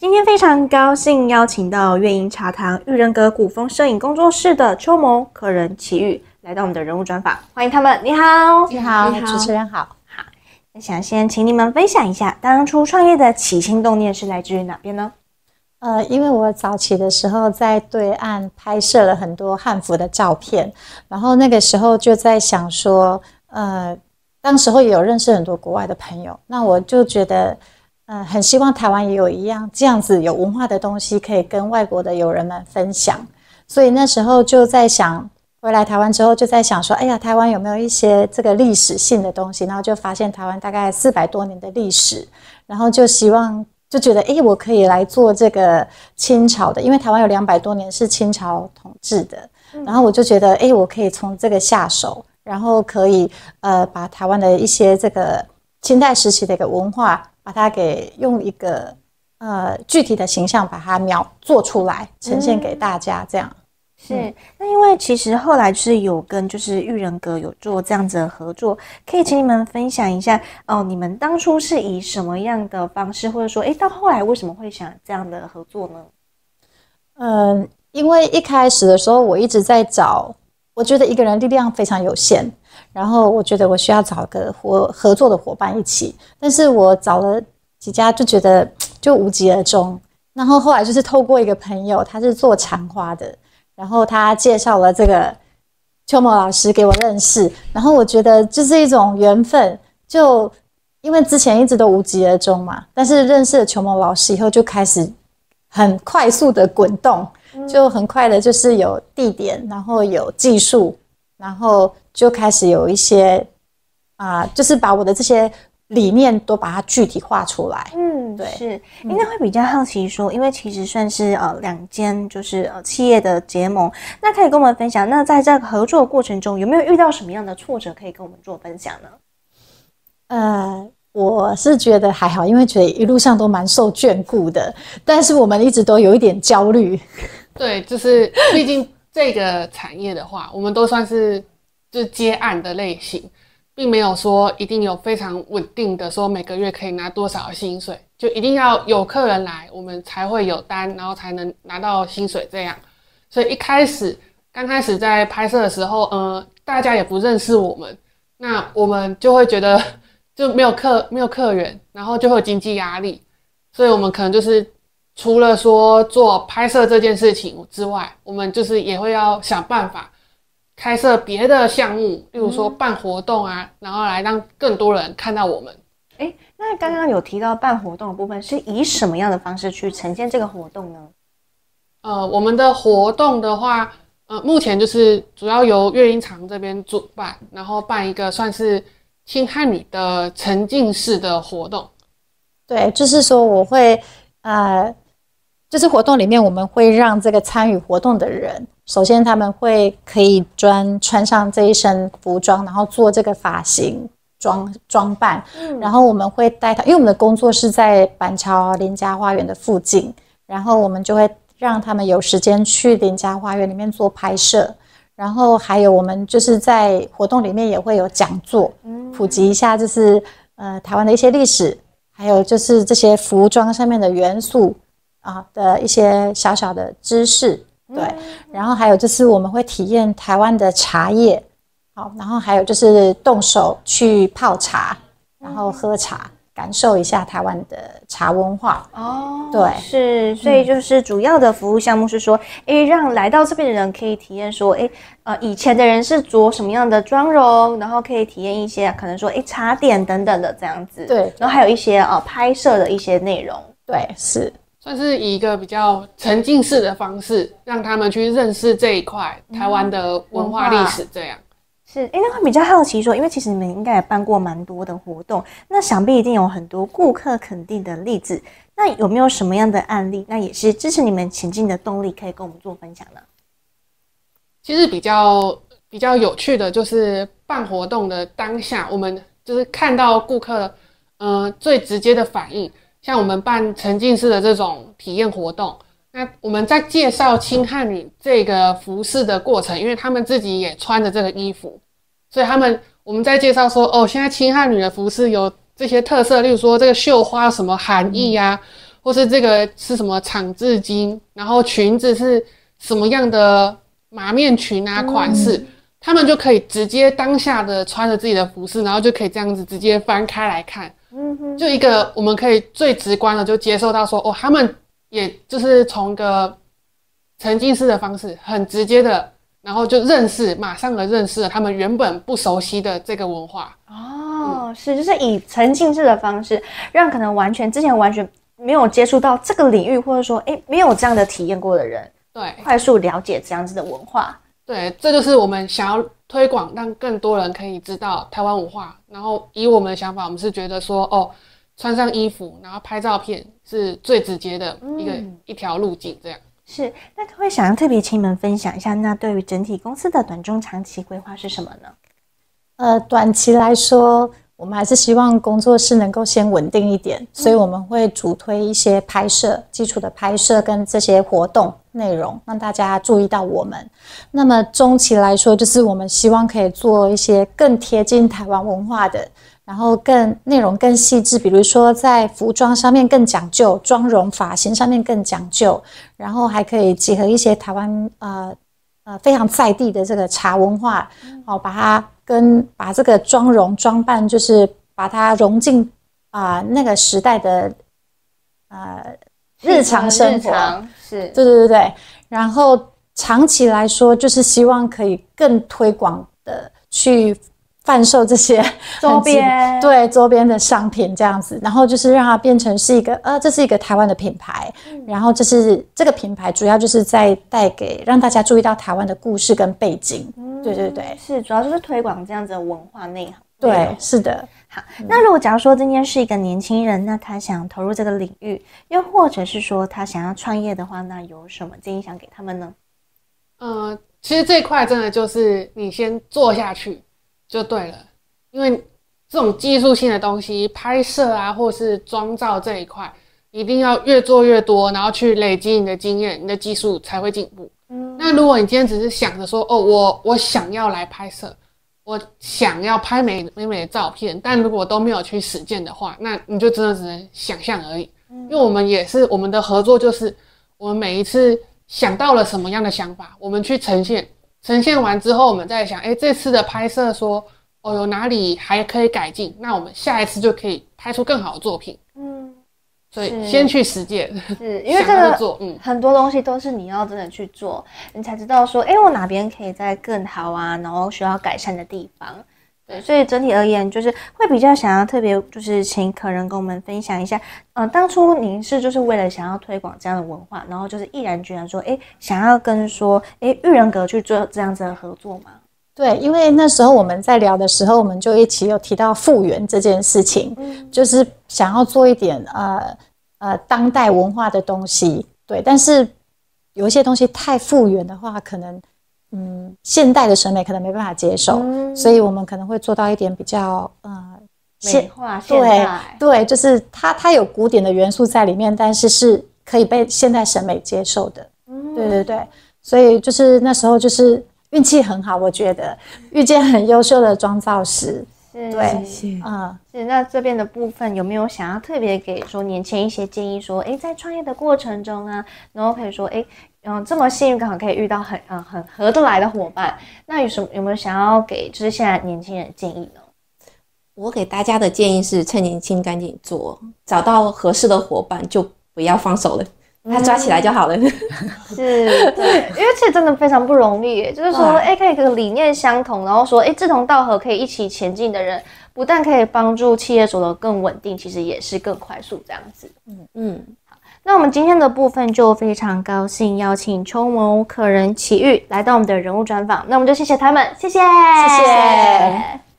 今天非常高兴邀请到月阴茶堂玉人阁古风摄影工作室的秋某客人祁遇来到我们的人物专访，欢迎他们！你好，你好，主持人好，好。想先请你们分享一下当初创业的起心动念是来自于哪边呢？呃，因为我早起的时候在对岸拍摄了很多汉服的照片，然后那个时候就在想说，呃，当时候也有认识很多国外的朋友，那我就觉得。呃，很希望台湾也有一样这样子有文化的东西，可以跟外国的友人们分享。所以那时候就在想，回来台湾之后就在想说，哎呀，台湾有没有一些这个历史性的东西？然后就发现台湾大概四百多年的历史，然后就希望就觉得，哎，我可以来做这个清朝的，因为台湾有两百多年是清朝统治的。然后我就觉得，哎，我可以从这个下手，然后可以呃，把台湾的一些这个清代时期的一个文化。把它给用一个呃具体的形象把它描做出来，呈现给大家。这样是那因为其实后来是有跟就是玉人阁有做这样子的合作，可以请你们分享一下哦，你们当初是以什么样的方式，或者说哎，到后来为什么会想这样的合作呢？嗯，因为一开始的时候我一直在找，我觉得一个人力量非常有限。然后我觉得我需要找个我合作的伙伴一起，但是我找了几家就觉得就无疾而终。然后后来就是透过一个朋友，他是做缠花的，然后他介绍了这个邱某老师给我认识。然后我觉得就是一种缘分，就因为之前一直都无疾而终嘛，但是认识了邱某老师以后，就开始很快速的滚动，就很快的就是有地点，然后有技术。然后就开始有一些啊，就是把我的这些理念都把它具体化出来。嗯，对，是。应该会比较好奇说，因为其实算是呃两间就是呃企业的结盟，那可以跟我们分享，那在这个合作过程中有没有遇到什么样的挫折可以跟我们做分享呢？呃，我是觉得还好，因为觉得一路上都蛮受眷顾的，但是我们一直都有一点焦虑。对，就是毕竟。这个产业的话，我们都算是就是接案的类型，并没有说一定有非常稳定的说每个月可以拿多少薪水，就一定要有客人来我们才会有单，然后才能拿到薪水这样。所以一开始刚开始在拍摄的时候，呃，大家也不认识我们，那我们就会觉得就没有客没有客源，然后就会有经济压力，所以我们可能就是。除了说做拍摄这件事情之外，我们就是也会要想办法开设别的项目，例如说办活动啊，然后来让更多人看到我们。哎，那刚刚有提到办活动的部分，是以什么样的方式去呈现这个活动呢？呃，我们的活动的话，呃，目前就是主要由乐音厂这边主办，然后办一个算是听汉语的沉浸式的活动。对，就是说我会呃。这次活动里面，我们会让这个参与活动的人，首先他们会可以穿穿上这一身服装，然后做这个发型装装扮。然后我们会带他，因为我们的工作是在板桥邻家花园的附近，然后我们就会让他们有时间去邻家花园里面做拍摄。然后还有我们就是在活动里面也会有讲座，普及一下就是呃台湾的一些历史，还有就是这些服装上面的元素。啊的一些小小的知识，对，然后还有就是我们会体验台湾的茶叶，好，然后还有就是动手去泡茶，然后喝茶，感受一下台湾的茶文化哦。对，是，所以就是主要的服务项目是说，哎，让来到这边的人可以体验说，哎，呃，以前的人是着什么样的妆容，然后可以体验一些可能说，哎，茶点等等的这样子。对，然后还有一些呃拍摄的一些内容。对，是。算是以一个比较沉浸式的方式，让他们去认识这一块台湾的文化历史。这样是，应那会比较好奇。说，因为其实你们应该也办过蛮多的活动，那想必一定有很多顾客肯定的例子。那有没有什么样的案例，那也是支持你们前进的动力，可以跟我们做分享呢？其实比较比较有趣的，就是办活动的当下，我们就是看到顾客，嗯，最直接的反应。像我们办沉浸式的这种体验活动，那我们在介绍清汉女这个服饰的过程，因为他们自己也穿着这个衣服，所以他们我们在介绍说，哦，现在清汉女的服饰有这些特色，例如说这个绣花什么含义呀，或是这个是什么长织巾，然后裙子是什么样的马面裙啊款式，他们就可以直接当下的穿着自己的服饰，然后就可以这样子直接翻开来看。嗯，就一个我们可以最直观的就接受到说，哦，他们也就是从一个沉浸式的方式，很直接的，然后就认识，马上的认识了他们原本不熟悉的这个文化。哦，是，就是以沉浸式的方式，让可能完全之前完全没有接触到这个领域，或者说，哎，没有这样的体验过的人，对，快速了解这样子的文化。对，这就是我们想要。推广，让更多人可以知道台湾文化。然后以我们的想法，我们是觉得说，哦，穿上衣服，然后拍照片是最直接的一个一条路径。这样是。那各位想要特别请你们分享一下，那对于整体公司的短中长期规划是什么呢？呃，短期来说。我们还是希望工作室能够先稳定一点，所以我们会主推一些拍摄基础的拍摄跟这些活动内容，让大家注意到我们。那么中期来说，就是我们希望可以做一些更贴近台湾文化的，然后更内容更细致，比如说在服装上面更讲究，妆容发型上面更讲究，然后还可以结合一些台湾呃呃非常在地的这个茶文化，好把它。跟把这个妆容装扮，就是把它融进啊那个时代的呃日常生活，是对对对对。然后长期来说，就是希望可以更推广的去贩售这些周边，对周边的商品这样子。然后就是让它变成是一个呃，这是一个台湾的品牌。然后就是这个品牌主要就是在带给让大家注意到台湾的故事跟背景。对对对，是主要就是推广这样子的文化内涵。对，是的。好，那如果假如说今天是一个年轻人，那他想投入这个领域，又或者是说他想要创业的话，那有什么建议想给他们呢？呃，其实这一块真的就是你先做下去就对了，因为这种技术性的东西，拍摄啊，或是妆造这一块，一定要越做越多，然后去累积你的经验，你的技术才会进步。那如果你今天只是想着说，哦，我我想要来拍摄，我想要拍美美美的照片，但如果都没有去实践的话，那你就真的只能想象而已。因为我们也是我们的合作，就是我们每一次想到了什么样的想法，我们去呈现，呈现完之后，我们再想，哎，这次的拍摄说，哦，有哪里还可以改进，那我们下一次就可以拍出更好的作品。所以先去实践，是，因为这个很多东西都是你要真的去做，你才知道说，哎，我哪边可以再更好啊，然后需要改善的地方。对，所以整体而言，就是会比较想要特别，就是请可人跟我们分享一下，嗯，当初您是就是为了想要推广这样的文化，然后就是毅然决然说，哎，想要跟说，哎，玉人格去做这样子的合作吗？对，因为那时候我们在聊的时候，我们就一起有提到复原这件事情，就是想要做一点呃呃当代文化的东西。对，但是有一些东西太复原的话，可能嗯现代的审美可能没办法接受，所以我们可能会做到一点比较呃美化。对对，就是它它有古典的元素在里面，但是是可以被现代审美接受的。对对对，所以就是那时候就是。运气很好，我觉得遇见很优秀的妆造师，是，对，啊，是。那这边的部分有没有想要特别给说年轻一些建议？说，哎，在创业的过程中啊，然后可以说，哎，嗯，这么幸运，刚好可以遇到很嗯很合得来的伙伴。那有什么有没有想要给就是现在年轻人建议呢？我给大家的建议是，趁年轻赶紧做，找到合适的伙伴就不要放手了。他抓起来就好了，是，对，因为这真的非常不容易，就是说，哎，可以理念相同，然后说，哎，志同道合，可以一起前进的人，不但可以帮助企业走得更稳定，其实也是更快速这样子。嗯嗯，好，那我们今天的部分就非常高兴邀请邱某、可人、祁玉来到我们的人物专访，那我们就谢谢他们，谢谢，谢谢。